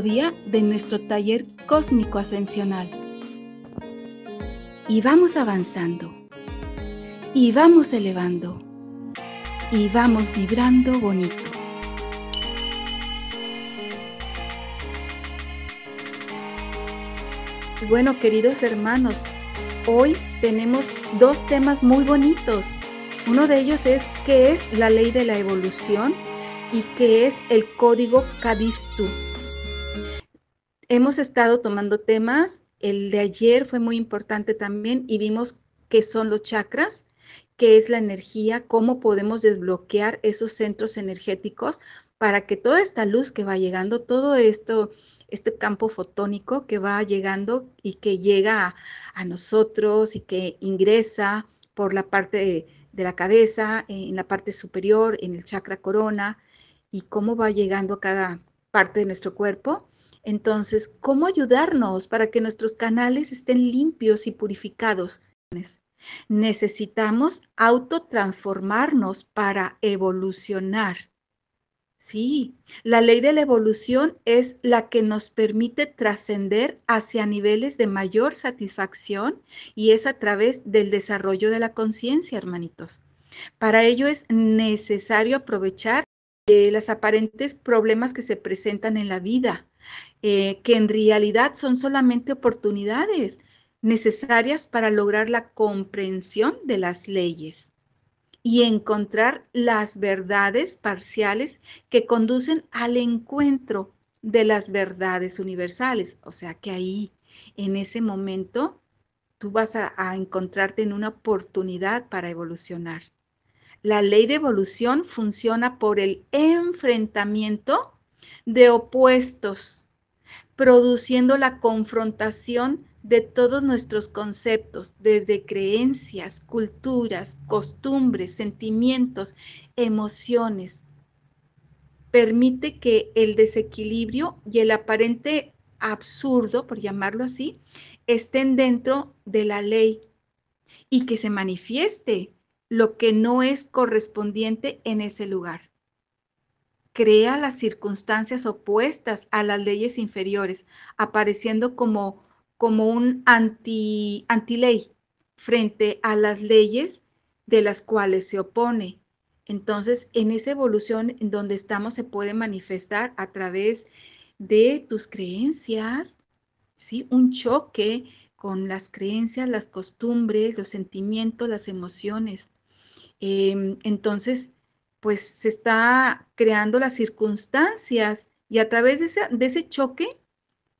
día de nuestro taller cósmico ascensional. Y vamos avanzando, y vamos elevando, y vamos vibrando bonito. Bueno, queridos hermanos, hoy tenemos dos temas muy bonitos. Uno de ellos es qué es la ley de la evolución y qué es el código Cadistu hemos estado tomando temas. El de ayer fue muy importante también y vimos qué son los chakras, qué es la energía, cómo podemos desbloquear esos centros energéticos para que toda esta luz que va llegando, todo esto, este campo fotónico que va llegando y que llega a, nosotros y que ingresa por la parte de la cabeza, en la parte superior, en el chakra corona, y cómo va llegando a cada parte de nuestro cuerpo entonces, ¿cómo ayudarnos para que nuestros canales estén limpios y purificados? Necesitamos autotransformarnos para evolucionar. Sí, la ley de la evolución es la que nos permite trascender hacia niveles de mayor satisfacción y es a través del desarrollo de la conciencia, hermanitos. Para ello es necesario aprovechar los aparentes problemas que se presentan en la vida eh, que en realidad son solamente oportunidades necesarias para lograr la comprensión de las leyes y encontrar las verdades parciales que conducen al encuentro de las verdades universales. O sea que ahí, en ese momento, tú vas a encontrarte en una oportunidad para evolucionar. La ley de evolución funciona por el enfrentamiento de opuestos produciendo la confrontación de todos nuestros conceptos, desde creencias, culturas, costumbres, sentimientos, emociones. Permite que el desequilibrio y el aparente absurdo, por llamarlo así, estén dentro de la ley y que se manifieste lo que no es correspondiente en ese lugar crea las circunstancias opuestas a las leyes inferiores, apareciendo como, como un anti, antiley frente a las leyes de las cuales se opone. Entonces, en esa evolución en donde estamos se puede manifestar a través de tus creencias, ¿sí? Un choque con las creencias, las costumbres, los sentimientos, las emociones. Em, entonces, pues se está creando las circunstancias y a través de ese, choque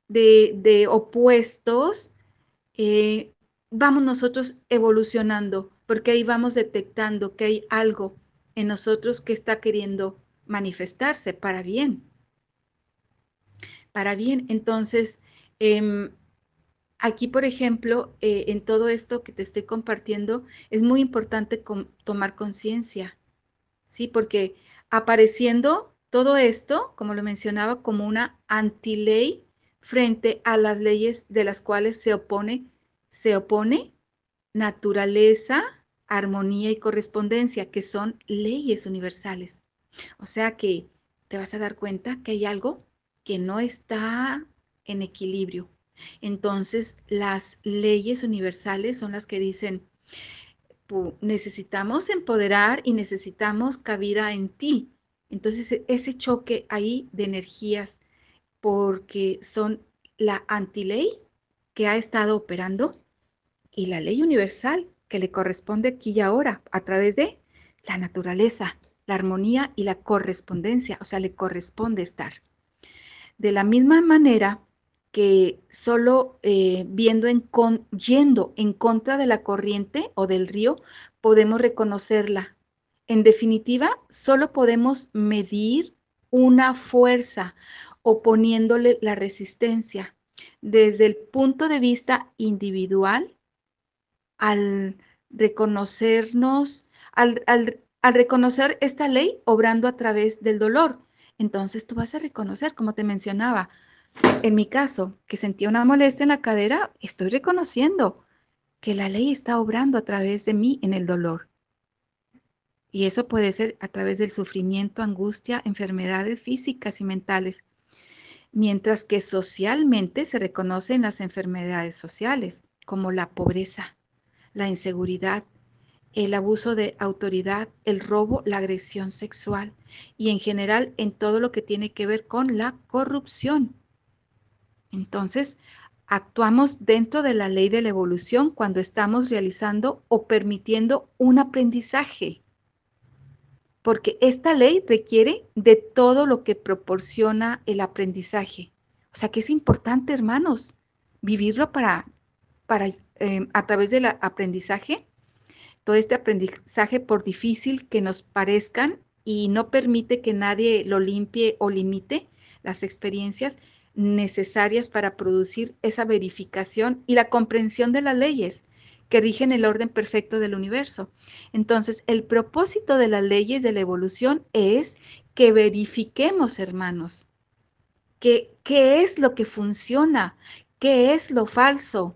de, opuestos, eh, vamos nosotros evolucionando, porque ahí vamos detectando que hay algo en nosotros que está queriendo manifestarse para bien. Para bien, entonces, em, aquí, por ejemplo, eh, en todo esto que te estoy compartiendo, es muy importante tomar conciencia ¿sí? Porque apareciendo todo esto, como lo mencionaba, como una antiley frente a las leyes de las cuales se opone, se opone naturaleza, armonía y correspondencia, que son leyes universales. O sea que te vas a dar cuenta que hay algo que no está en equilibrio. Entonces, las leyes universales son las que dicen, necesitamos empoderar y necesitamos cabida en ti. Entonces, e-, ese choque ahí de energías, porque son la antiley que ha estado operando y la ley universal que le corresponde aquí y ahora a través de la naturaleza, la armonía y la correspondencia, o sea, le corresponde estar. De la misma manera, que solo eh, viendo en yendo en contra de la corriente o del río podemos reconocerla. En definitiva, solo podemos medir una fuerza oponiéndole la resistencia desde el punto de vista individual al reconocernos, al reconocer esta ley obrando a través del dolor. Entonces tú vas a reconocer, como te mencionaba, en mi caso, que sentía una molestia en la cadera, estoy reconociendo que la ley está obrando a través de mí en el dolor. Y eso puede ser a través del sufrimiento, angustia, enfermedades físicas y mentales, mientras que socialmente se reconocen las enfermedades sociales, como la pobreza, la inseguridad, el abuso de autoridad, el robo, la agresión sexual y en general en todo lo que tiene que ver con la corrupción. Entonces, actuamos dentro de la ley de la evolución cuando estamos realizando o permitiendo un aprendizaje, porque esta ley requiere de todo lo que proporciona el aprendizaje. O sea que es importante, hermanos, vivirlo para, em, a través del aprendizaje, todo este aprendizaje por difícil que nos parezcan y no permite que nadie lo limpie o limite las experiencias, necesarias para producir esa verificación y la comprensión de las leyes que rigen el orden perfecto del universo. Entonces, el propósito de las leyes de la evolución es que verifiquemos, hermanos, que, qué es lo que funciona, qué es lo falso,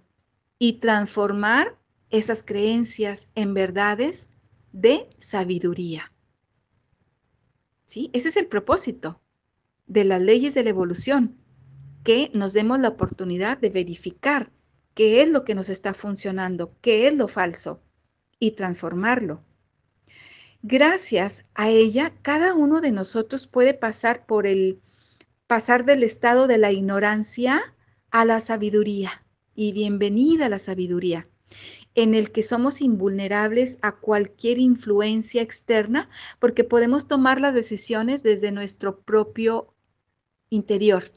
y transformar esas creencias en verdades de sabiduría. ¿Sí? Ese es el propósito de las leyes de la evolución que nos demos la oportunidad de verificar qué es lo que nos está funcionando, qué es lo falso y transformarlo. Gracias a ella, cada uno de nosotros puede pasar por el pasar del estado de la ignorancia a la sabiduría y bienvenida a la sabiduría, en el que somos invulnerables a cualquier influencia externa porque podemos tomar las decisiones desde nuestro propio interior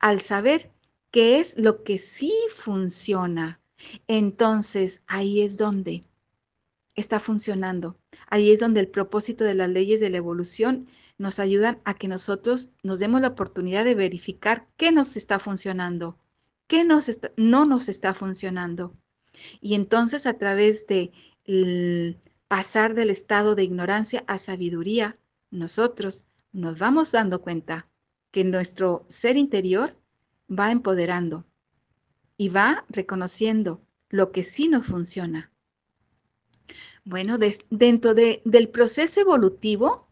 al saber qué es lo que sí funciona. Entonces ahí es donde está funcionando. Ahí es donde el propósito de las leyes de la evolución nos ayudan a que nosotros nos demos la oportunidad de verificar qué nos está funcionando, qué no nos está funcionando. Y entonces a través de pasar del estado de ignorancia a sabiduría, nosotros nos vamos dando cuenta que nuestro ser interior va empoderando y va reconociendo lo que sí nos funciona. Bueno, dentro del proceso evolutivo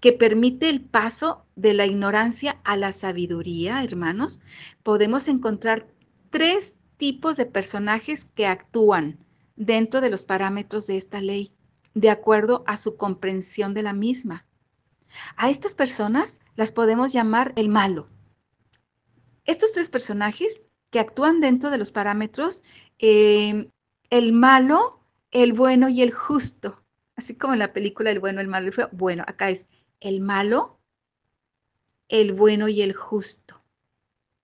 que permite el paso de la ignorancia a la sabiduría, hermanos, podemos encontrar tres tipos de personajes que actúan dentro de los parámetros de esta ley, de acuerdo a su comprensión de la misma. A estas personas las podemos llamar el malo. Estos tres personajes que actúan dentro de los parámetros, em, el malo, el bueno y el justo. Así como en la película El bueno, el malo y el feo. Bueno, acá es el malo, el bueno y el justo.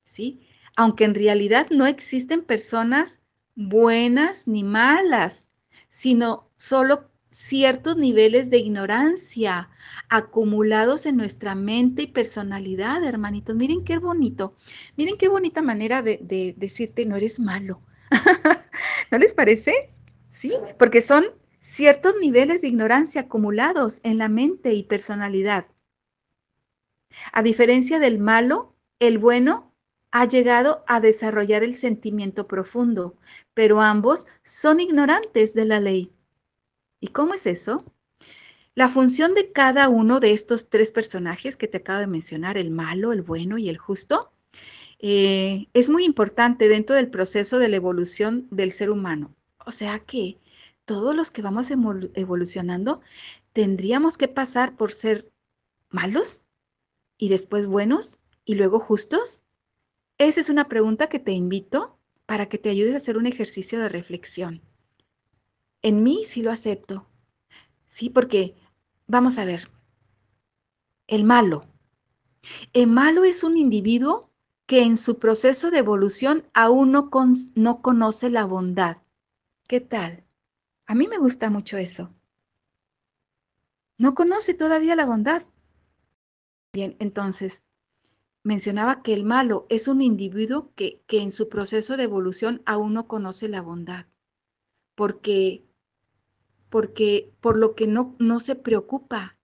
¿Sí? Aunque en realidad no existen personas buenas ni malas, sino solo ciertos niveles de ignorancia acumulados en nuestra mente y personalidad, hermanitos. Miren qué bonito, miren qué bonita manera de, decirte no eres malo. ¿No les parece? Sí, porque son ciertos niveles de ignorancia acumulados en la mente y personalidad. A diferencia del malo, el bueno ha llegado a desarrollar el sentimiento profundo, pero ambos son ignorantes de la ley. ¿Y cómo es eso? La función de cada uno de estos tres personajes que te acabo de mencionar, el malo, el bueno y el justo, eh, es muy importante dentro del proceso de la evolución del ser humano. O sea que todos los que vamos evolucionando tendríamos que pasar por ser malos y después buenos y luego justos. Esa es una pregunta que te invito para que te ayudes a hacer un ejercicio de reflexión en mí sí lo acepto. Sí, porque vamos a ver, el malo. El malo es un individuo que en su proceso de evolución aún no, con, no conoce la bondad. ¿Qué tal? A mí me gusta mucho eso. No conoce todavía la bondad. Bien, entonces, mencionaba que el malo es un individuo que, que en su proceso de evolución aún no conoce la bondad, porque porque por lo que no, se preocupa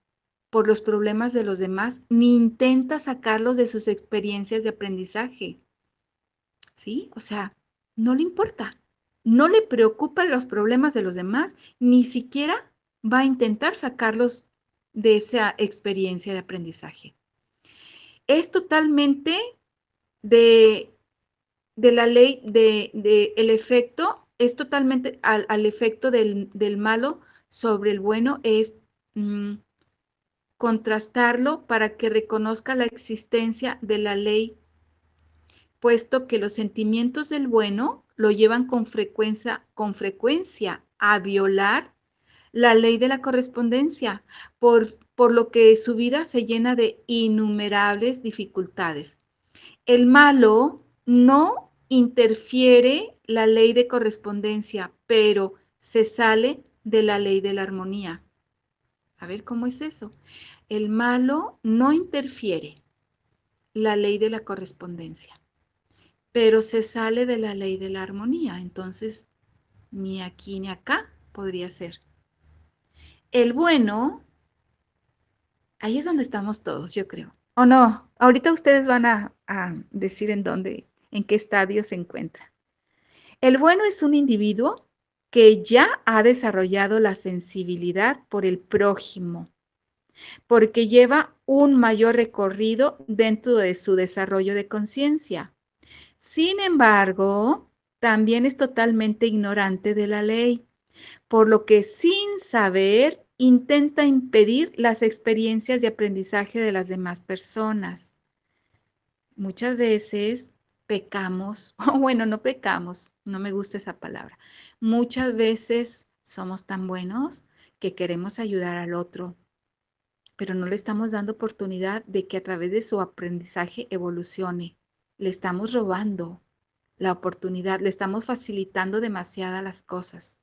por los problemas de los demás, ni intenta sacarlos de sus experiencias de aprendizaje. ¿Sí? O sea, no le importa. No le preocupan los problemas de los demás, ni siquiera va a intentar sacarlos de esa experiencia de aprendizaje. Es totalmente de, la ley del de el efecto es totalmente al, efecto del, malo sobre el bueno, es mm, contrastarlo para que reconozca la existencia de la ley, puesto que los sentimientos del bueno lo llevan con frecuencia, con frecuencia a violar la ley de la correspondencia, por, por lo que su vida se llena de innumerables dificultades. El malo no interfiere la ley de correspondencia, pero se sale de la ley de la armonía. A ver, ¿cómo es eso? El malo no interfiere la ley de la correspondencia, pero se sale de la ley de la armonía. Entonces, ni aquí ni acá podría ser. El bueno, ahí es donde estamos todos, yo creo. ¿O no? Ahorita ustedes van a, a decir en dónde en qué estadio se encuentra. El bueno es un individuo que ya ha desarrollado la sensibilidad por el prójimo, porque lleva un mayor recorrido dentro de su desarrollo de conciencia. Sin embargo, también es totalmente ignorante de la ley, por lo que sin saber intenta impedir las experiencias de aprendizaje de las demás personas. Muchas veces pecamos, o bueno, no pecamos, no me gusta esa palabra. Muchas veces somos tan buenos que queremos ayudar al otro, pero no le estamos dando oportunidad de que a través de su aprendizaje evolucione. Le estamos robando la oportunidad, le estamos facilitando demasiadas las cosas.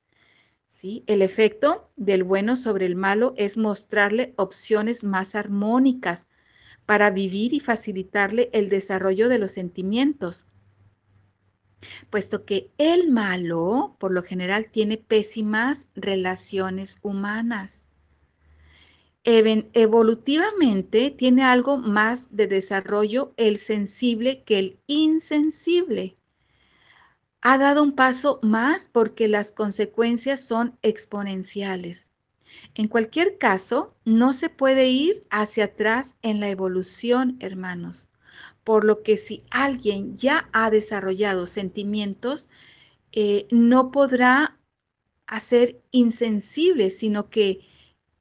¿sí? El efecto del bueno sobre el malo es mostrarle opciones más armónicas para vivir y facilitarle el desarrollo de los sentimientos. Puesto que el malo, por lo general, tiene pésimas relaciones humanas. Evolutivamente tiene algo más de desarrollo el sensible que el insensible ha dado un paso más porque las consecuencias son exponenciales. En cualquier caso, no se puede ir hacia atrás en la evolución, hermanos. Por lo que si alguien ya ha desarrollado sentimientos, eh, no podrá hacer insensible, sino que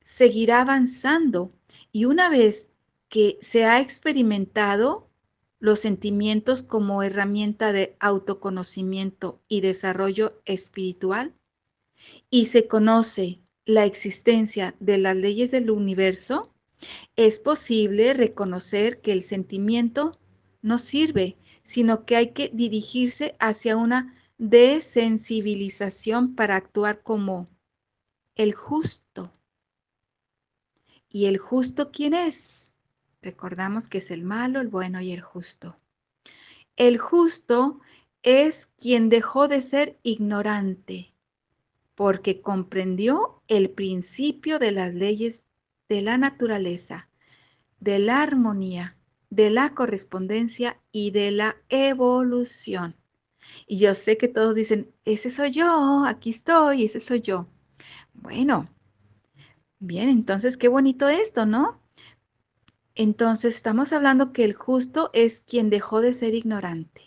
seguirá avanzando. Y una vez que se ha experimentado los sentimientos como herramienta de autoconocimiento y desarrollo espiritual, y se conoce la existencia de las leyes del universo, es posible reconocer que el sentimiento no sirve, sino que hay que dirigirse hacia una desensibilización para actuar como el justo. ¿Y el justo quién es? Recordamos que es el malo, el bueno y el justo. El justo es quien dejó de ser ignorante porque comprendió el principio de las leyes de la naturaleza, de la armonía, de la correspondencia y de la evolución. Y yo sé que todos dicen, ese soy yo, aquí estoy, ese soy yo. Bueno, bien, entonces qué bonito esto, ¿no? Entonces estamos hablando que el justo es quien dejó de ser ignorante.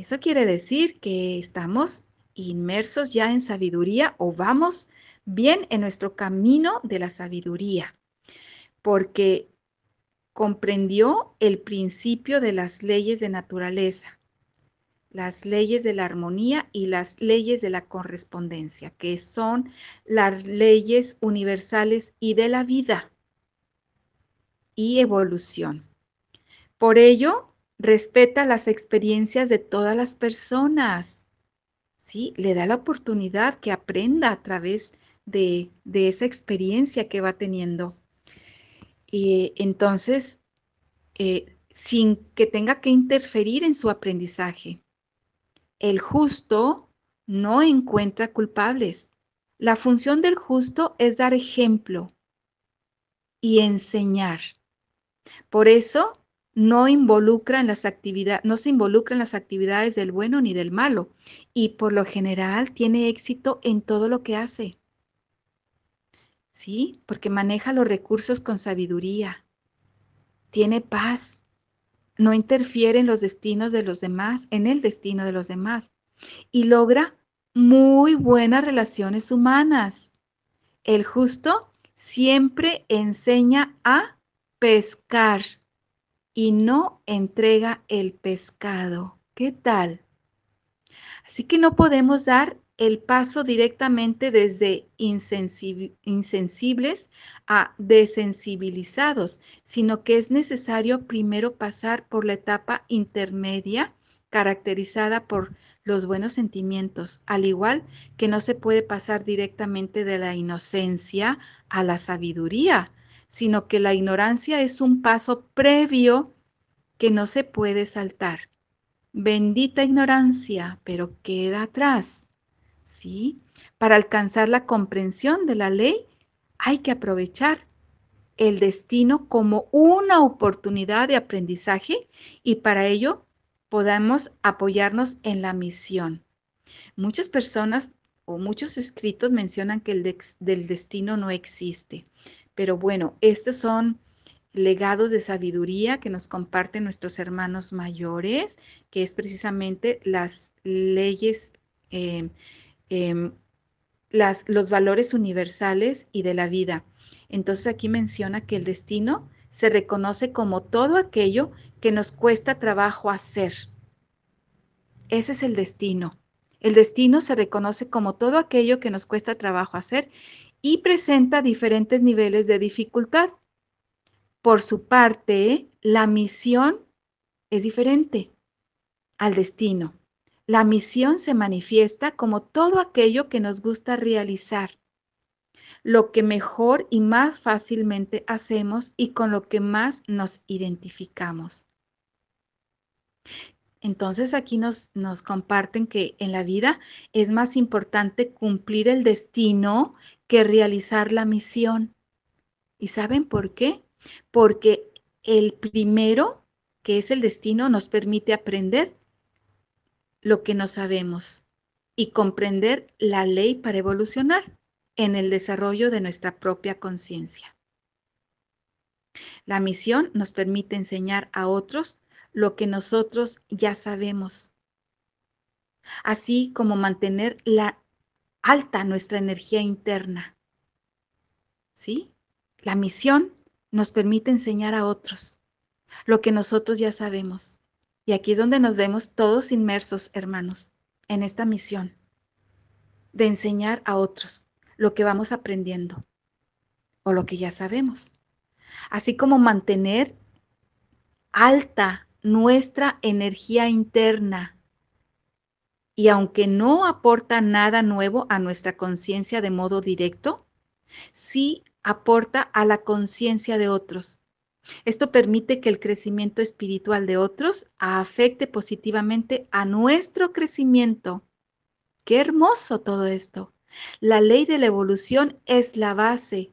Eso quiere decir que estamos inmersos ya en sabiduría o vamos bien en nuestro camino de la sabiduría, porque comprendió el principio de las leyes de naturaleza, las leyes de la armonía y las leyes de la correspondencia, que son las leyes universales y de la vida y evolución. Por ello, respeta las experiencias de todas las personas. ¿sí? Le da la oportunidad que aprenda a través de, esa experiencia que va teniendo. Y entonces, eh, sin que tenga que interferir en su aprendizaje. El justo no encuentra culpables. La función del justo es dar ejemplo y enseñar. Por eso no, se las actividades no se en las actividades del bueno ni del malo y por lo general tiene éxito en todo lo que hace. ¿Sí? Porque maneja los recursos con sabiduría, tiene paz, no interfiere en los destinos de los demás, en el destino de los demás y logra muy buenas relaciones humanas. El justo siempre enseña a pescar y no entrega el pescado. ¿Qué tal? Así que no podemos dar el paso directamente desde insensibles a desensibilizados, sino que es necesario primero pasar por la etapa intermedia caracterizada por los buenos sentimientos, al igual que no se puede pasar directamente de la inocencia a la sabiduría, sino que la ignorancia es un paso previo que no se puede saltar. Bendita ignorancia, pero queda atrás. ¿Sí? Para alcanzar la comprensión de la ley hay que aprovechar el destino como una oportunidad de aprendizaje y para ello podamos apoyarnos en la misión. Muchas personas o muchos escritos mencionan que el del destino no existe. Pero bueno, estos son legados de sabiduría que nos comparten nuestros hermanos mayores, que es precisamente las leyes, em, em, las, los valores universales y de la vida. Entonces aquí menciona que el destino se reconoce como todo aquello que nos cuesta trabajo hacer. Ese es el destino. El destino se reconoce como todo aquello que nos cuesta trabajo hacer y presenta diferentes niveles de dificultad. Por su parte, la misión es diferente al destino. La misión se manifiesta como todo aquello que nos gusta realizar, lo que mejor y más fácilmente hacemos y con lo que más nos identificamos. Entonces aquí nos, comparten que en la vida es más importante cumplir el destino que realizar la misión. ¿Y saben por qué? Porque el primero, que es el destino, nos permite aprender lo que no sabemos y comprender la ley para evolucionar en el desarrollo de nuestra propia conciencia. La misión nos permite enseñar a otros lo que nosotros ya sabemos, así como mantener la alta nuestra energía interna. ¿Sí? La misión nos permite enseñar a otros lo que nosotros ya sabemos. Y aquí es donde nos vemos todos inmersos, hermanos, en esta misión de enseñar a otros lo que vamos aprendiendo o lo que ya sabemos. Así como mantener alta nuestra energía interna y aunque no aporta nada nuevo a nuestra conciencia de modo directo, sí aporta a la conciencia de otros. Esto permite que el crecimiento espiritual de otros afecte positivamente a nuestro crecimiento. Qué hermoso todo esto. La ley de la evolución es la base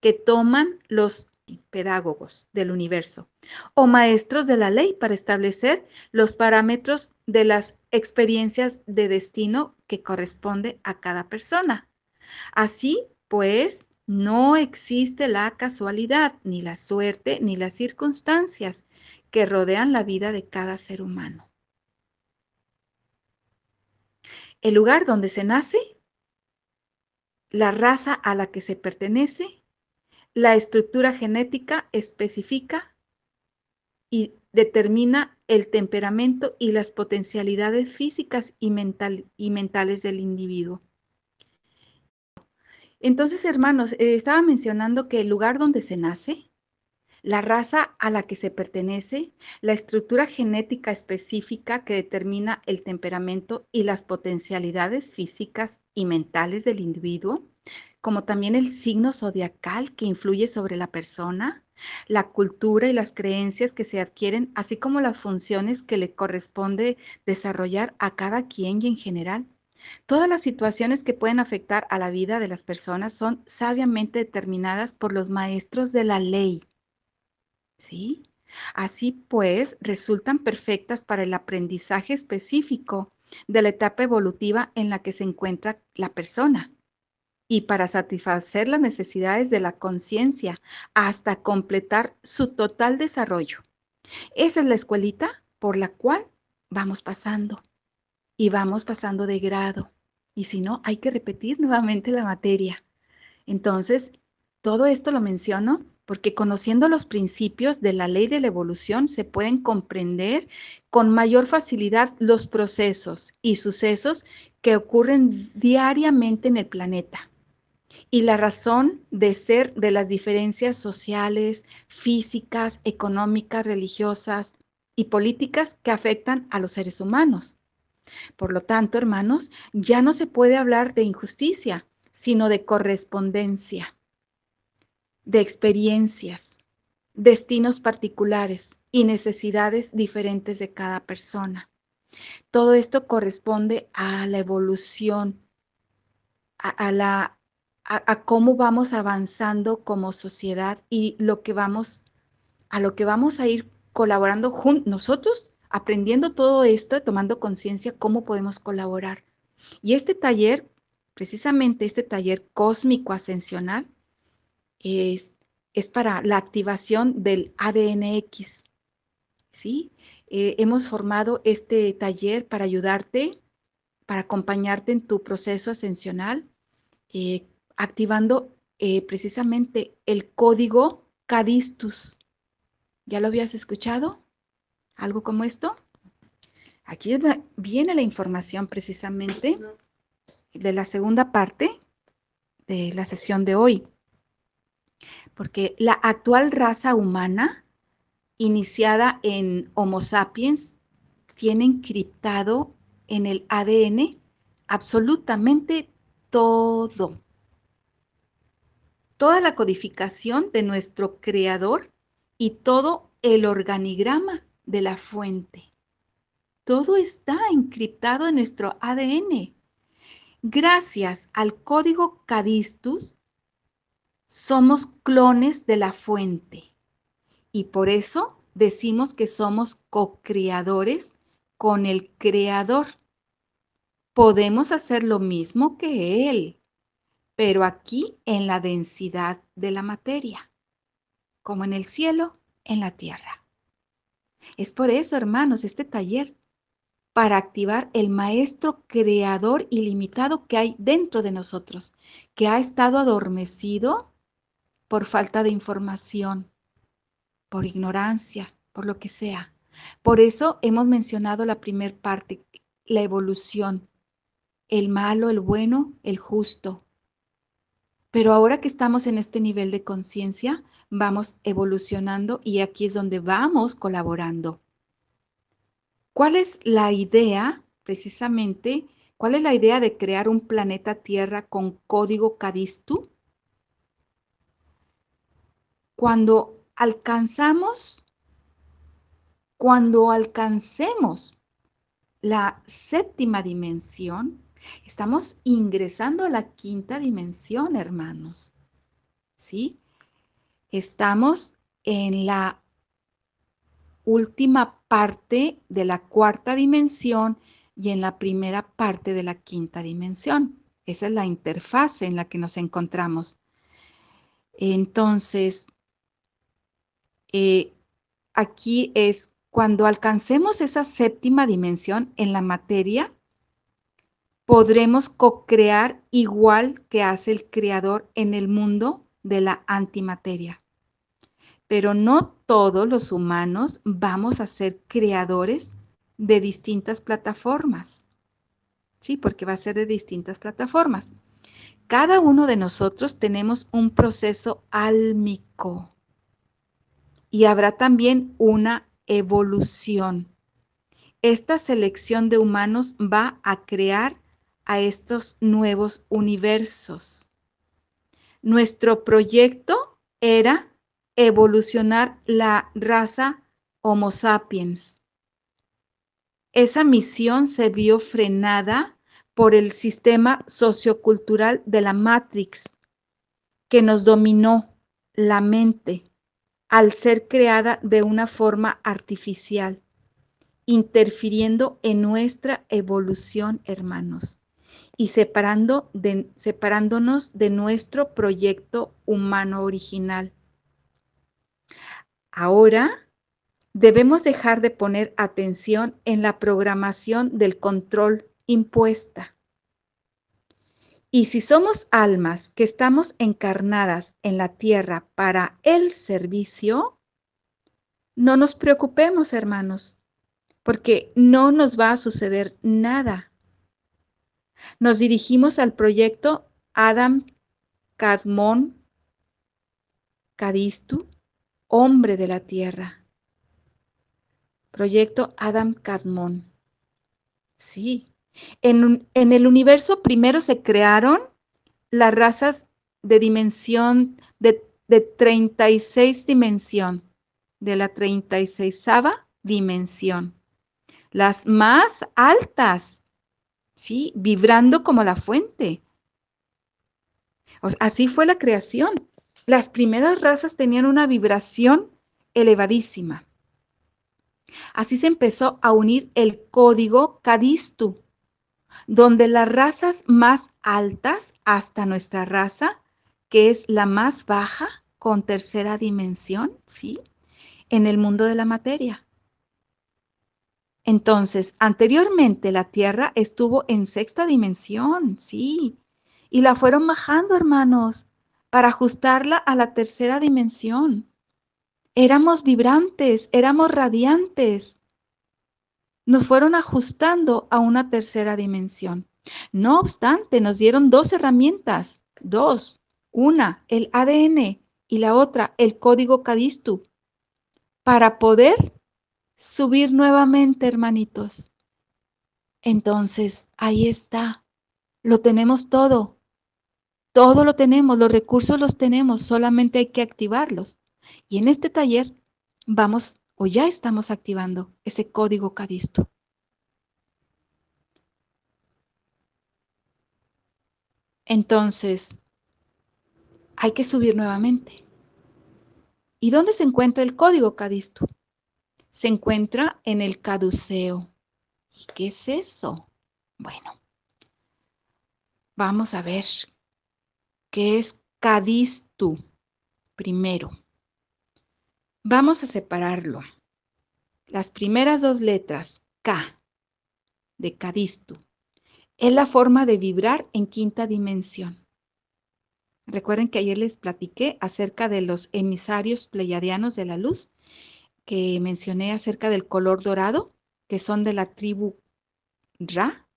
que toman los pedagogos del universo, o maestros de la ley para establecer los parámetros de las experiencias de destino que corresponde a cada persona. Así, pues, no existe la casualidad, ni la suerte, ni las circunstancias que rodean la vida de cada ser humano. El lugar donde se nace, la raza a la que se pertenece, la estructura genética específica y determina el temperamento y las potencialidades físicas y, mentales del individuo. Entonces, hermanos, eh, estaba mencionando que el lugar donde se nace, la raza a la que se pertenece, la estructura genética específica que determina el temperamento y las potencialidades físicas y mentales del individuo, como también el signo zodiacal que influye sobre la persona, la cultura y las creencias que se adquieren, así como las funciones que le corresponde desarrollar a cada quien y en general. Todas las situaciones que pueden afectar a la vida de las personas son sabiamente determinadas por los maestros de la ley. ¿Sí? Así pues, resultan perfectas para el aprendizaje específico de la etapa evolutiva en la que se encuentra la persona y para satisfacer las necesidades de la conciencia hasta completar su total desarrollo. Esa es la escuelita por la cual vamos pasando y vamos pasando de grado. Y si no, hay que repetir nuevamente la materia. Entonces, todo esto lo menciono porque conociendo los principios de la ley de la evolución se pueden comprender con mayor facilidad los procesos y sucesos que ocurren diariamente en el planeta y la razón de ser de las diferencias sociales, físicas, económicas, religiosas y políticas que afectan a los seres humanos. Por lo tanto, hermanos, ya no se puede hablar de injusticia, sino de correspondencia, de experiencias, destinos particulares y necesidades diferentes de cada persona. Todo esto corresponde a la evolución, a, a la a, cómo vamos avanzando como sociedad y lo que vamos, a lo que vamos a ir colaborando juntos, nosotros aprendiendo todo esto, tomando conciencia cómo podemos colaborar. Y este taller, precisamente este taller cósmico ascensional, es, es para la activación del ADNX. ¿sí? Eh, hemos formado este taller para ayudarte, para acompañarte en tu proceso ascensional, eh, activando eh, precisamente el código CADISTUS. ¿Ya lo habías escuchado? ¿Algo como esto? Aquí viene la información precisamente de la segunda parte de la sesión de hoy. Porque la actual raza humana, iniciada en Homo sapiens, tiene encriptado en el ADN absolutamente todo toda la codificación de nuestro creador y todo el organigrama de la fuente. Todo está encriptado en nuestro ADN. Gracias al código Cadistus, somos clones de la fuente. Y por eso decimos que somos co-creadores con el creador. Podemos hacer lo mismo que él pero aquí en la densidad de la materia, como en el cielo, en la tierra. Es por eso, hermanos, este taller, para activar el maestro creador ilimitado que hay dentro de nosotros, que ha estado adormecido por falta de información, por ignorancia, por lo que sea. Por eso hemos mencionado la primera parte, la evolución, el malo, el bueno, el justo, pero ahora que estamos en este nivel de conciencia, vamos evolucionando y aquí es donde vamos colaborando. ¿Cuál es la idea, precisamente, cuál es la idea de crear un planeta Tierra con código Cadistu? Cuando alcanzamos, cuando alcancemos la séptima dimensión, Estamos ingresando a la quinta dimensión, hermanos. ¿Sí? Estamos en la última parte de la cuarta dimensión y en la primera parte de la quinta dimensión. Esa es la interfase en la que nos encontramos. Entonces, eh, aquí es cuando alcancemos esa séptima dimensión en la materia, podremos co-crear igual que hace el Creador en el mundo de la antimateria. Pero no todos los humanos vamos a ser creadores de distintas plataformas. Sí, porque va a ser de distintas plataformas. Cada uno de nosotros tenemos un proceso álmico y habrá también una evolución. Esta selección de humanos va a crear a estos nuevos universos. Nuestro proyecto era evolucionar la raza Homo sapiens. Esa misión se vio frenada por el sistema sociocultural de la Matrix, que nos dominó la mente al ser creada de una forma artificial, interfiriendo en nuestra evolución, hermanos y separando de, separándonos de nuestro proyecto humano original. Ahora debemos dejar de poner atención en la programación del control impuesta. Y si somos almas que estamos encarnadas en la tierra para el servicio, no nos preocupemos, hermanos, porque no nos va a suceder nada nos dirigimos al proyecto Adam Cadmon Cadistu, hombre de la tierra. Proyecto Adam Cadmon. Sí, en, el universo primero se crearon las razas de dimensión, de, de 36 dimensión, de la 36 dimensión. Las más altas ¿sí? Vibrando como la fuente. así fue la creación. Las primeras razas tenían una vibración elevadísima. Así se empezó a unir el código Cadistu, donde las razas más altas hasta nuestra raza, que es la más baja con tercera dimensión, ¿sí? En el mundo de la materia. Entonces, anteriormente la Tierra estuvo en sexta dimensión, sí, y la fueron bajando, hermanos, para ajustarla a la tercera dimensión. Éramos vibrantes, éramos radiantes. Nos fueron ajustando a una tercera dimensión. No obstante, nos dieron dos herramientas, dos, una, el ADN y la otra, el código Cadistu, para poder subir nuevamente, hermanitos. Entonces, ahí está. Lo tenemos todo. Todo lo tenemos, los recursos los tenemos, solamente hay que activarlos. Y en este taller vamos o ya estamos activando ese código cadisto. Entonces, hay que subir nuevamente. ¿Y dónde se encuentra el código cadisto? se encuentra en el caduceo. ¿Y qué es eso? Bueno, vamos a ver qué es cadistu primero. Vamos a separarlo. Las primeras dos letras, K, de cadistu, es la forma de vibrar en quinta dimensión. Recuerden que ayer les platiqué acerca de los emisarios pleiadianos de la luz que mencioné acerca del color dorado, que son de la tribu Ra,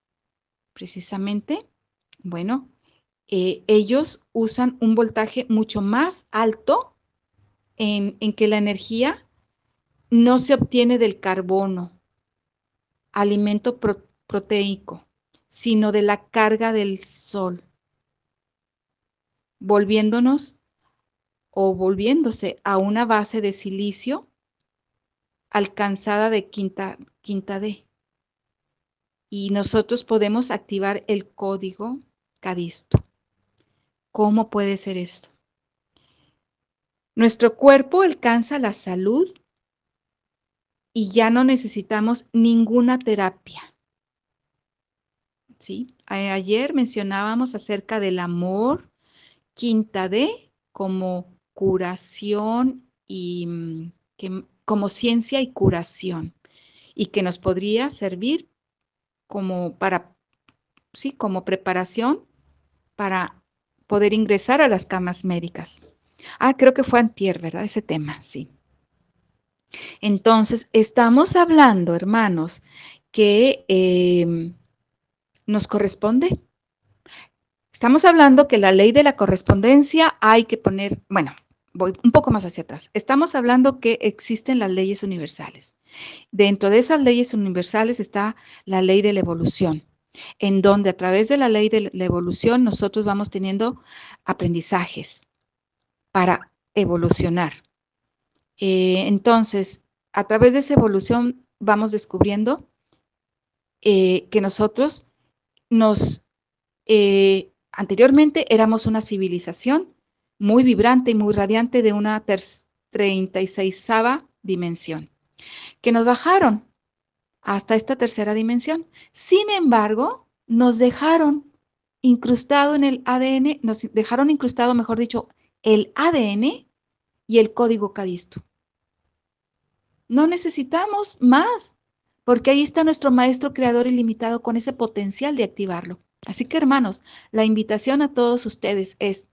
precisamente, bueno, eh, ellos usan un voltaje mucho más alto en, que la energía no se obtiene del carbono, alimento proteico, sino de la carga del sol, volviéndonos o volviéndose a una base de silicio alcanzada de quinta, quinta D. Y nosotros podemos activar el código cadisto. ¿Cómo puede ser esto? Nuestro cuerpo alcanza la salud y ya no necesitamos ninguna terapia. ¿Sí? Ayer mencionábamos acerca del amor, quinta D, como curación y mm, que como ciencia y curación y que nos podría servir como para, sí, como preparación para poder ingresar a las camas médicas. Ah, creo que fue antier, ¿verdad? Ese tema, sí. Entonces, estamos hablando, hermanos, que em, nos corresponde. Estamos hablando que la ley de la correspondencia hay que poner, bueno, voy un poco más hacia atrás. Estamos hablando que existen las leyes universales. Dentro de esas leyes universales está la ley de la evolución, en donde a través de la ley de la evolución nosotros vamos teniendo aprendizajes para evolucionar. Eh, entonces, a través de esa evolución vamos descubriendo eh, que nosotros nos... Eh, anteriormente éramos una civilización muy vibrante y muy radiante de una 36 dimensión, que nos bajaron hasta esta tercera dimensión. Sin embargo, nos dejaron incrustado en el ADN, nos dejaron incrustado, mejor dicho, el ADN y el código cadisto. No necesitamos más, porque ahí está nuestro maestro creador ilimitado con ese potencial de activarlo. Así que hermanos, la invitación a todos ustedes es,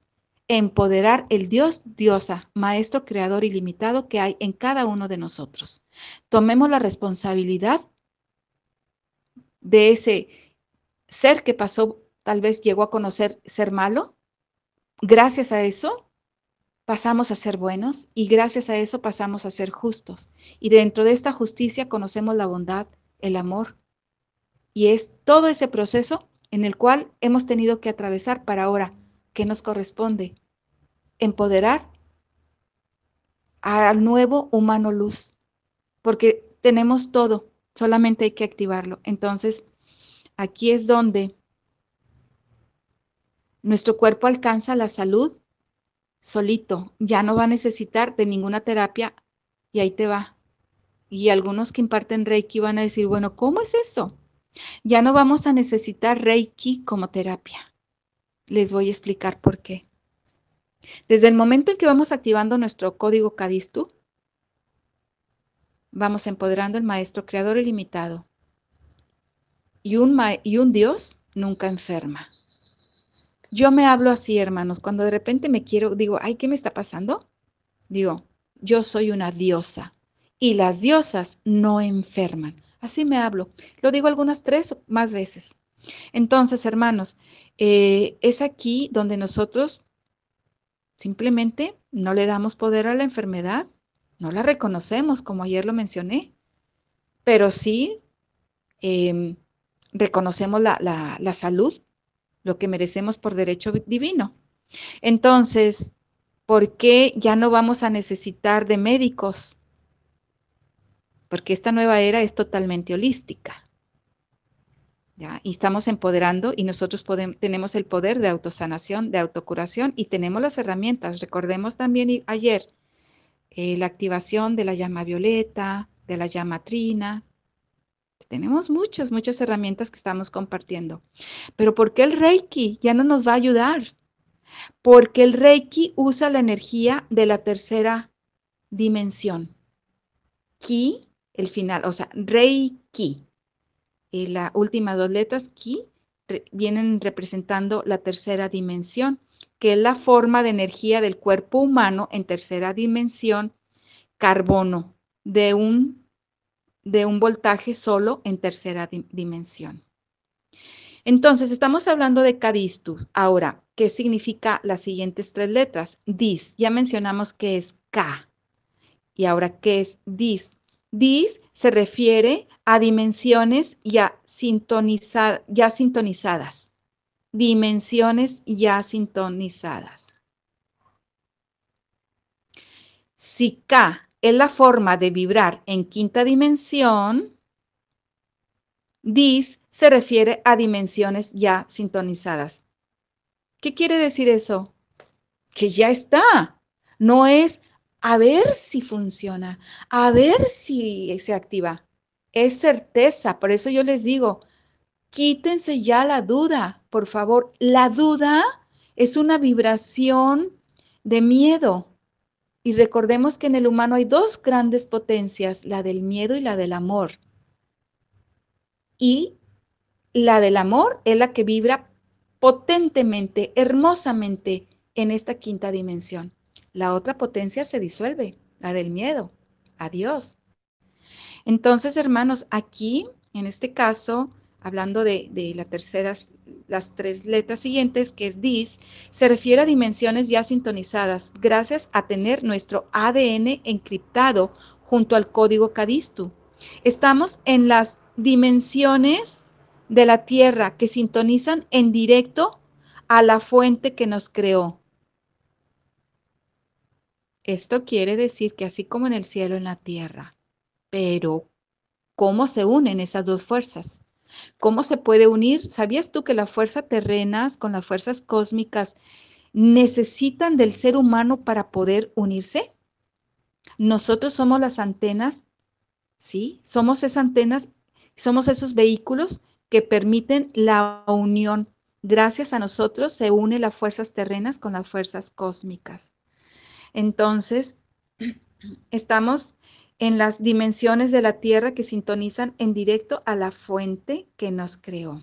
empoderar el Dios, Diosa, Maestro Creador ilimitado que hay en cada uno de nosotros. Tomemos la responsabilidad de ese ser que pasó, tal vez llegó a conocer ser malo. Gracias a eso pasamos a ser buenos y gracias a eso pasamos a ser justos. Y dentro de esta justicia conocemos la bondad, el amor. Y es todo ese proceso en el cual hemos tenido que atravesar para ahora ¿qué nos corresponde? Empoderar al nuevo humano luz, porque tenemos todo, solamente hay que activarlo. Entonces, aquí es donde nuestro cuerpo alcanza la salud solito, ya no va a necesitar de ninguna terapia y ahí te va. Y algunos que imparten Reiki van a decir, bueno, ¿cómo es eso? Ya no vamos a necesitar Reiki como terapia. Les voy a explicar por qué. Desde el momento en que vamos activando nuestro código Cadistu, vamos empoderando el Maestro Creador Ilimitado. Y un, y un Dios nunca enferma. Yo me hablo así, hermanos, cuando de repente me quiero, digo, ay, ¿qué me está pasando? Digo, yo soy una diosa y las diosas no enferman. Así me hablo. Lo digo algunas tres o más veces. Entonces, hermanos, eh, es aquí donde nosotros simplemente no le damos poder a la enfermedad, no la reconocemos, como ayer lo mencioné, pero sí em, reconocemos la, la salud, lo que merecemos por derecho divino. Entonces, ¿por qué ya no vamos a necesitar de médicos? Porque esta nueva era es totalmente holística. Y estamos empoderando y nosotros tenemos el poder de autosanación, de autocuración y tenemos las herramientas. Recordemos también ayer eh, la activación de la llama violeta, de la llama trina. Tenemos muchas, muchas herramientas que estamos compartiendo. Pero ¿por qué el Reiki ya no nos va a ayudar? Porque el Reiki usa la energía de la tercera dimensión. Ki, el final, o sea, Reiki, y eh, las últimas dos letras, ki, vienen representando la tercera dimensión, que es la forma de energía del cuerpo humano en tercera dimensión, carbono, de un, de un voltaje solo en tercera dimensión. Entonces, estamos hablando de cadistus. Ahora, ¿qué significa las siguientes tres letras? Dis, ya mencionamos que es K. Y ahora, ¿qué es dis? Dis se refiere a dimensiones ya, sintonizadas. Dimensiones ya sintonizadas. Si K es la forma de vibrar en quinta dimensión, dis se refiere a dimensiones ya sintonizadas. ¿Qué quiere decir eso? Que ya está. No es a ver si funciona, a ver si se activa. Es certeza, por eso yo les digo, quítense ya la duda, por favor. La duda es una vibración de miedo. Y recordemos que en el humano hay dos grandes potencias, la del miedo y la del amor. Y la del amor es la que vibra potentemente, hermosamente en esta quinta dimensión la otra potencia se disuelve, la del miedo. Adiós. Entonces, hermanos, aquí, en este caso, hablando de, la tercera, las tres letras siguientes, que es DIS, se refiere a dimensiones ya sintonizadas, gracias a tener nuestro ADN encriptado junto al código CADISTU. Estamos en las dimensiones de la Tierra que sintonizan en directo a la fuente que nos creó. Esto quiere decir que así como en el cielo, en la tierra. Pero, ¿cómo se unen esas dos fuerzas? ¿Cómo se puede unir? ¿Sabías tú que las fuerzas terrenas con las fuerzas cósmicas necesitan del ser humano para poder unirse? Nosotros somos las antenas, ¿sí? Somos esas antenas, somos esos vehículos que permiten la unión. Gracias a nosotros se unen las fuerzas terrenas con las fuerzas cósmicas. Entonces, estamos en las dimensiones de la tierra que sintonizan en directo a la fuente que nos creó.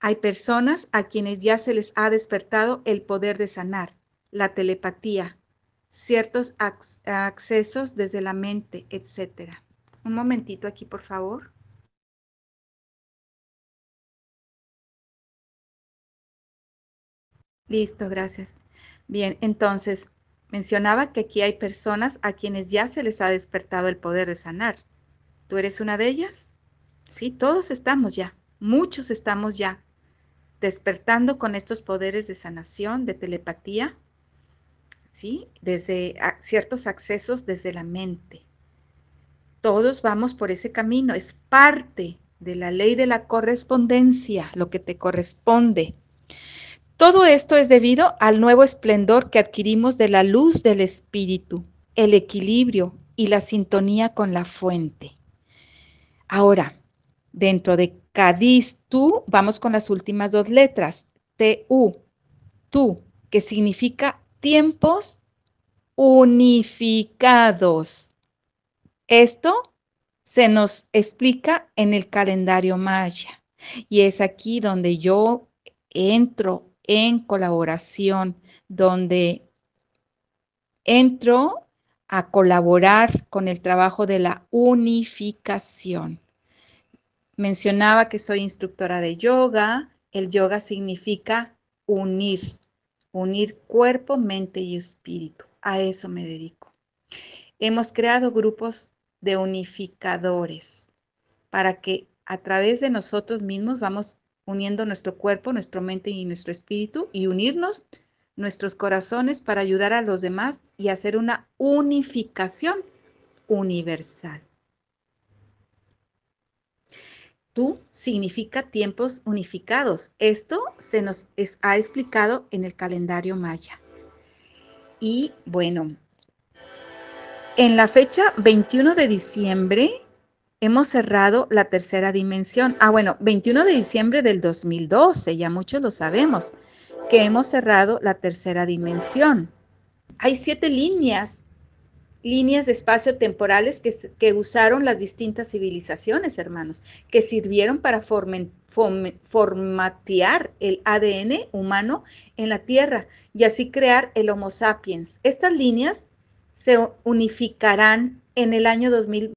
Hay personas a quienes ya se les ha despertado el poder de sanar, la telepatía, ciertos accesos desde la mente, etc. Un momentito aquí, por favor. Listo, gracias. Bien, entonces mencionaba que aquí hay personas a quienes ya se les ha despertado el poder de sanar. ¿Tú eres una de ellas? Sí, todos estamos ya, muchos estamos ya despertando con estos poderes de sanación, de telepatía, ¿sí? Desde ciertos accesos desde la mente. Todos vamos por ese camino, es parte de la ley de la correspondencia, lo que te corresponde. Todo esto es debido al nuevo esplendor que adquirimos de la luz del Espíritu, el equilibrio y la sintonía con la fuente. Ahora, dentro de Cádiz, tú, vamos con las últimas dos letras, TU, tú, que significa tiempos unificados. Esto se nos explica en el calendario maya y es aquí donde yo entro en colaboración, donde entro a colaborar con el trabajo de la unificación. Mencionaba que soy instructora de yoga. El yoga significa unir, unir cuerpo, mente y espíritu. A eso me dedico. Hemos creado grupos de unificadores para que a través de nosotros mismos vamos uniendo nuestro cuerpo, nuestra mente y nuestro espíritu y unirnos nuestros corazones para ayudar a los demás y hacer una unificación universal. Tú significa tiempos unificados. Esto se nos ha explicado en el calendario maya. Y bueno, en la fecha 21 de diciembre hemos cerrado la tercera dimensión. Ah, bueno, 21 de diciembre del 2012, ya muchos lo sabemos, que hemos cerrado la tercera dimensión. Hay siete líneas, líneas de espacio temporales que, usaron las distintas civilizaciones, hermanos, que sirvieron para formatear el ADN humano en la Tierra y así crear el Homo sapiens. Estas líneas se unificarán en el año 2020.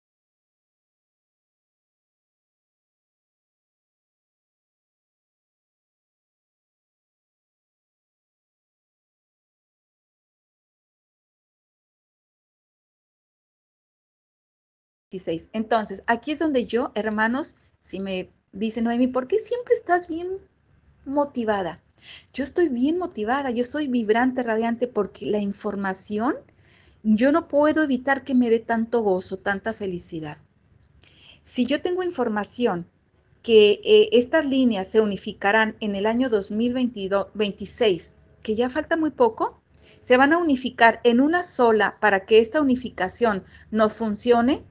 Entonces, aquí es donde yo, hermanos, si me dicen, Noemi, ¿por qué siempre estás bien motivada? Yo estoy bien motivada, yo soy vibrante, radiante, porque la información, yo no puedo evitar que me dé tanto gozo, tanta felicidad. Si yo tengo información que eh, estas líneas se unificarán en el año 2026, que ya falta muy poco, se van a unificar en una sola para que esta unificación nos funcione,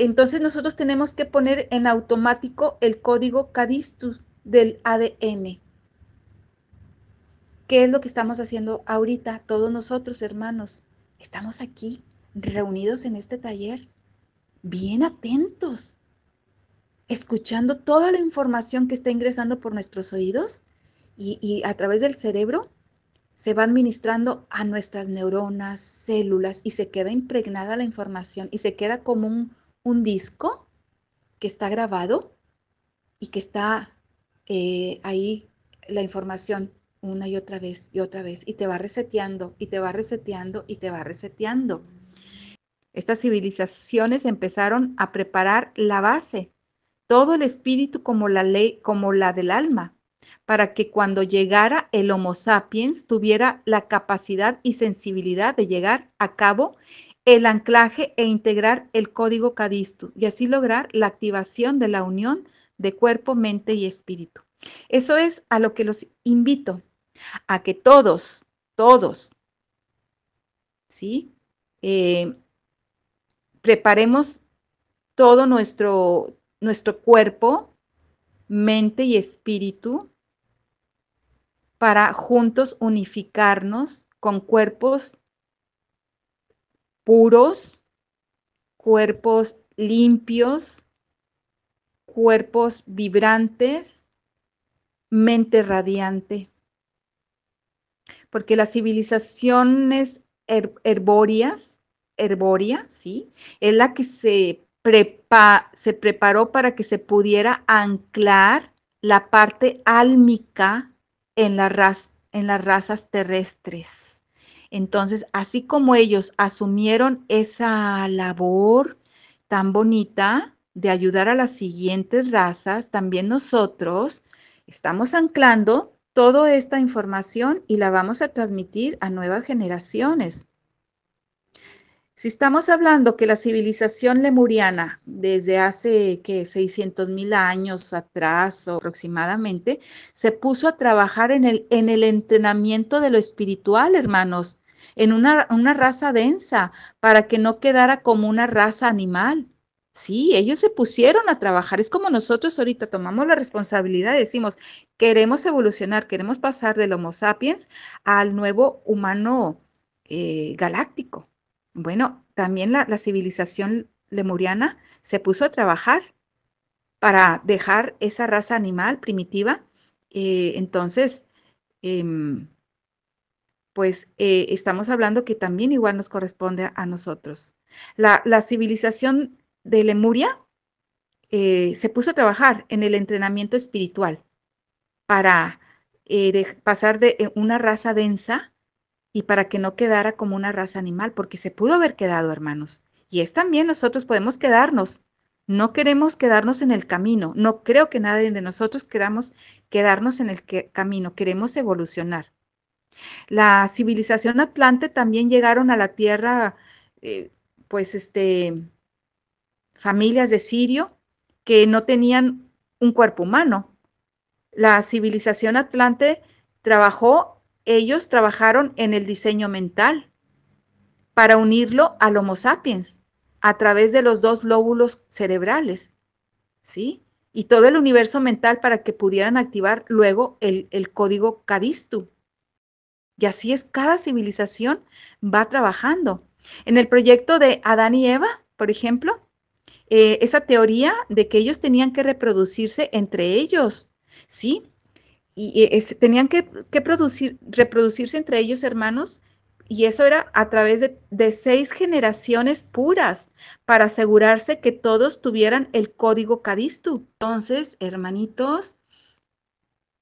entonces nosotros tenemos que poner en automático el código CADISTUS del ADN. ¿Qué es lo que estamos haciendo ahorita todos nosotros, hermanos? Estamos aquí, reunidos en este taller, bien atentos, escuchando toda la información que está ingresando por nuestros oídos y, y a través del cerebro se va administrando a nuestras neuronas, células y se queda impregnada la información y se queda como un, un disco que está grabado y que está eh, ahí la información una y otra vez y otra vez y te va reseteando y te va reseteando y te va reseteando. Estas civilizaciones empezaron a preparar la base, todo el espíritu como la ley, como la del alma, para que cuando llegara el Homo sapiens tuviera la capacidad y sensibilidad de llegar a cabo el anclaje e integrar el código Cadistu y así lograr la activación de la unión de cuerpo, mente y espíritu. Eso es a lo que los invito, a que todos, todos, ¿sí? Eh, preparemos todo nuestro, nuestro cuerpo, mente y espíritu para juntos unificarnos con cuerpos puros, cuerpos limpios, cuerpos vibrantes, mente radiante. Porque las civilizaciones herbóreas, herbórea, ¿sí? Es la que se, se preparó para que se pudiera anclar la parte álmica en, en las razas terrestres. Entonces, así como ellos asumieron esa labor tan bonita de ayudar a las siguientes razas, también nosotros estamos anclando toda esta información y la vamos a transmitir a nuevas generaciones. Si estamos hablando que la civilización lemuriana, desde hace que 600 mil años atrás aproximadamente, se puso a trabajar en el, en el entrenamiento de lo espiritual, hermanos, en una, raza densa, para que no quedara como una raza animal. Sí, ellos se pusieron a trabajar. Es como nosotros ahorita tomamos la responsabilidad y decimos, queremos evolucionar, queremos pasar del Homo sapiens al nuevo humano eh, galáctico. Bueno, también la, civilización lemuriana se puso a trabajar para dejar esa raza animal primitiva. Eh, entonces, em, pues eh, estamos hablando que también igual nos corresponde a, nosotros. La, civilización de Lemuria eh, se puso a trabajar en el entrenamiento espiritual para pasar de una raza densa y para que no quedara como una raza animal, porque se pudo haber quedado, hermanos. Y es también nosotros podemos quedarnos. No queremos quedarnos en el camino. No creo que nadie de nosotros queramos quedarnos en el camino. Queremos evolucionar. La civilización atlante también llegaron a la tierra, eh, pues, este, familias de Sirio que no tenían un cuerpo humano. La civilización atlante trabajó ellos trabajaron en el diseño mental para unirlo al Homo sapiens a través de los dos lóbulos cerebrales, ¿sí? Y todo el universo mental para que pudieran activar luego el, código Cadistu. Y así es, cada civilización va trabajando. En el proyecto de Adán y Eva, por ejemplo, eh, esa teoría de que ellos tenían que reproducirse entre ellos, ¿sí? y tenían que, reproducirse entre ellos hermanos y eso era a través de, seis generaciones puras para asegurarse que todos tuvieran el código Cadistu. Entonces, hermanitos,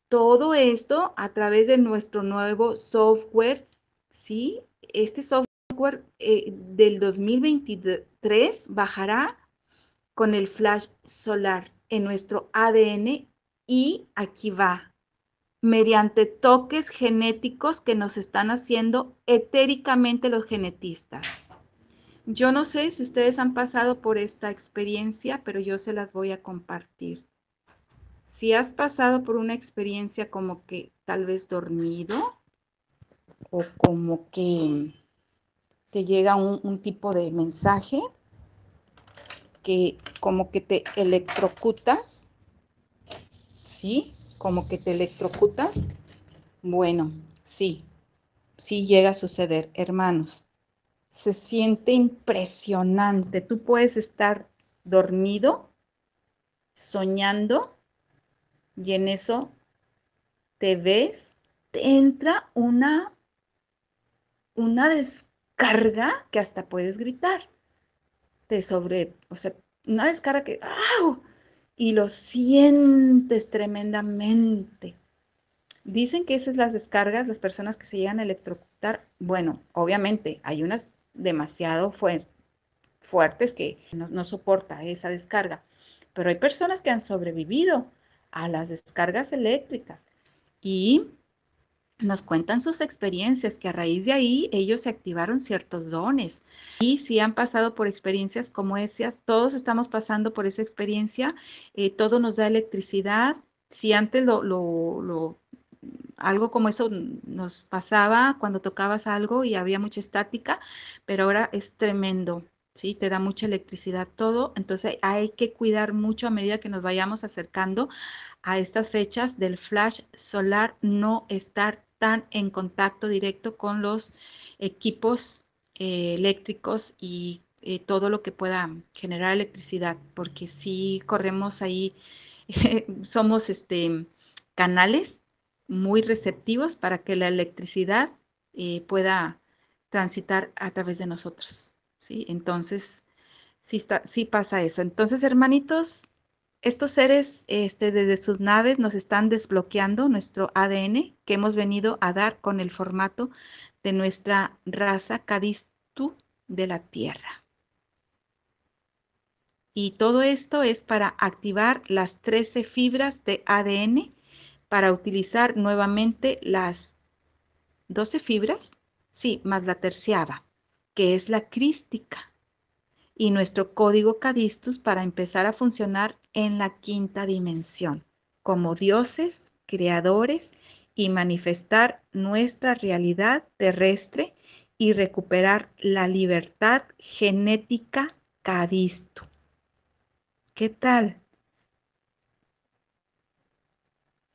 todo esto a través de nuestro nuevo software, ¿sí? Este software eh, del 2023 bajará con el flash solar en nuestro ADN y aquí va mediante toques genéticos que nos están haciendo etéricamente los genetistas. Yo no sé si ustedes han pasado por esta experiencia, pero yo se las voy a compartir. Si has pasado por una experiencia como que tal vez dormido o como que te llega un, tipo de mensaje que como que te electrocutas, ¿sí? como que te electrocutas, bueno, sí, sí llega a suceder, hermanos. Se siente impresionante. Tú puedes estar dormido, soñando, y en eso te ves, te entra una, una descarga que hasta puedes gritar. Te sobre, o sea, una descarga que, ¡au! y lo sientes tremendamente. Dicen que esas las descargas, las personas que se llegan a electrocutar, bueno, obviamente hay unas demasiado fuertes que no, no soporta esa descarga, pero hay personas que han sobrevivido a las descargas eléctricas y nos cuentan sus experiencias, que a raíz de ahí ellos se activaron ciertos dones. Y si han pasado por experiencias como esas, todos estamos pasando por esa experiencia, eh, todo nos da electricidad. Si antes lo, algo como eso nos pasaba cuando tocabas algo y había mucha estática, pero ahora es tremendo. ¿sí? Te da mucha electricidad todo, entonces hay que cuidar mucho a medida que nos vayamos acercando a estas fechas del flash solar, no estar están en contacto directo con los equipos eh, eléctricos y eh, todo lo que pueda generar electricidad, porque si corremos ahí, somos este, canales muy receptivos para que la electricidad eh, pueda transitar a través de nosotros. ¿sí? Entonces, si está, sí pasa eso. Entonces, hermanitos, estos seres este, desde sus naves nos están desbloqueando nuestro ADN que hemos venido a dar con el formato de nuestra raza Cadistu de la Tierra. Y todo esto es para activar las 13 fibras de ADN para utilizar nuevamente las 12 fibras, sí, más la terciada, que es la crística y nuestro código Cadistus para empezar a funcionar en la quinta dimensión, como dioses, creadores y manifestar nuestra realidad terrestre y recuperar la libertad genética Cadisto. ¿Qué tal?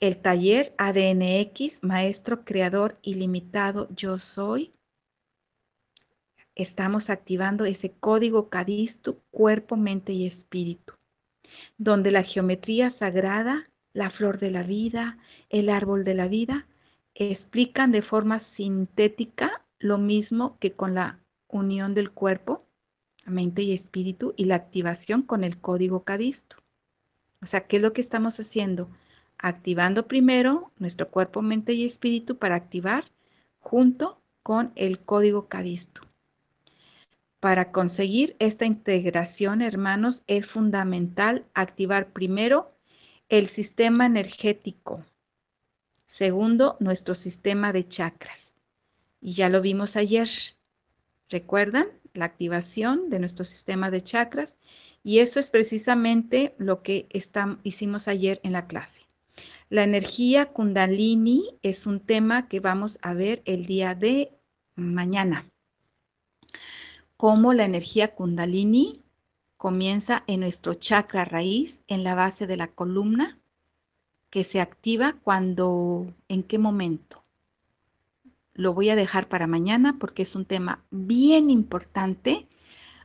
El taller ADNX, Maestro Creador Ilimitado Yo Soy, estamos activando ese código cadisto, cuerpo, mente y espíritu, donde la geometría sagrada, la flor de la vida, el árbol de la vida, explican de forma sintética lo mismo que con la unión del cuerpo, mente y espíritu y la activación con el código cadisto. O sea, ¿qué es lo que estamos haciendo? Activando primero nuestro cuerpo, mente y espíritu para activar junto con el código cadisto. Para conseguir esta integración, hermanos, es fundamental activar primero el sistema energético. Segundo, nuestro sistema de chakras. Y ya lo vimos ayer. ¿Recuerdan? La activación de nuestro sistema de chakras. Y eso es precisamente lo que está, hicimos ayer en la clase. La energía kundalini es un tema que vamos a ver el día de mañana cómo la energía kundalini comienza en nuestro chakra raíz, en la base de la columna, que se activa cuando, en qué momento. Lo voy a dejar para mañana porque es un tema bien importante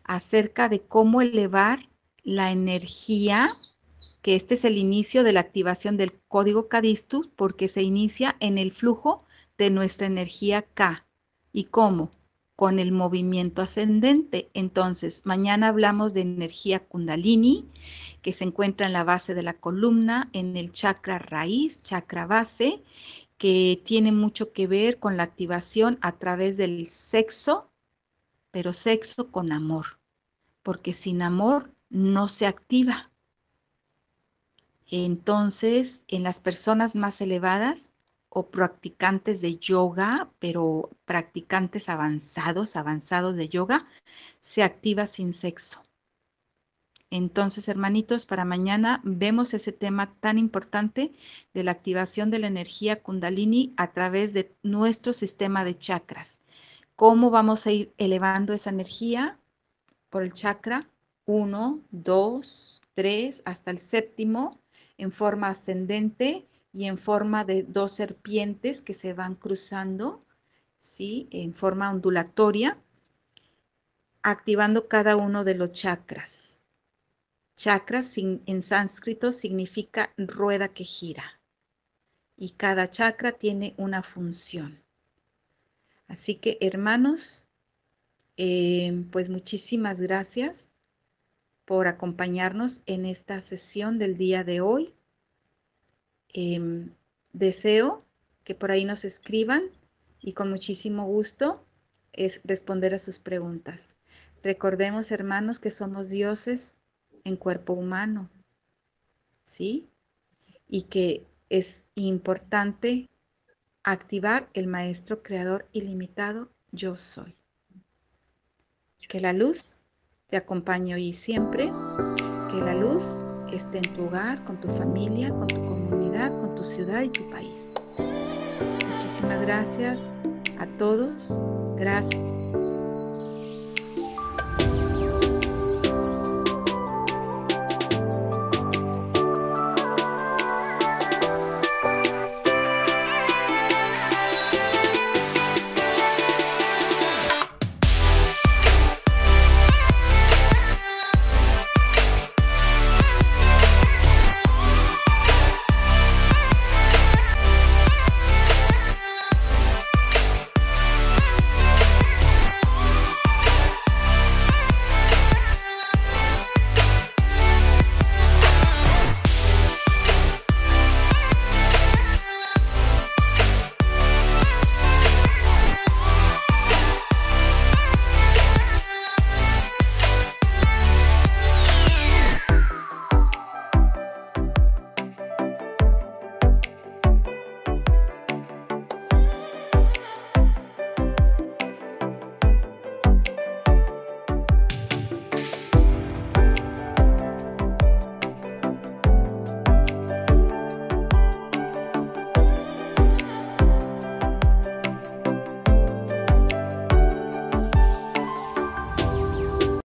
acerca de cómo elevar la energía, que este es el inicio de la activación del código Cadistus, porque se inicia en el flujo de nuestra energía K. ¿Y cómo? con el movimiento ascendente. Entonces, mañana hablamos de energía kundalini, que se encuentra en la base de la columna, en el chakra raíz, chakra base, que tiene mucho que ver con la activación a través del sexo, pero sexo con amor, porque sin amor no se activa. Entonces, en las personas más elevadas, o practicantes de yoga, pero practicantes avanzados, avanzados de yoga, se activa sin sexo. Entonces, hermanitos, para mañana vemos ese tema tan importante de la activación de la energía kundalini a través de nuestro sistema de chakras. ¿Cómo vamos a ir elevando esa energía por el chakra Uno, dos, tres, hasta el séptimo en forma ascendente y en forma de dos serpientes que se van cruzando, ¿sí? En forma ondulatoria, activando cada uno de los chakras. Chakras en sánscrito significa rueda que gira y cada chakra tiene una función. Así que hermanos, eh, pues muchísimas gracias por acompañarnos en esta sesión del día de hoy. Em, deseo que por ahí nos escriban y con muchísimo gusto es responder a sus preguntas. Recordemos, hermanos, que somos dioses en cuerpo humano, ¿sí? Y que es importante activar el maestro creador ilimitado yo soy. Que la luz te acompañe y siempre, que la luz esté en tu hogar, con tu familia, con tu comunidad, con tu ciudad y tu país. Muchísimas gracias a todos. Gracias.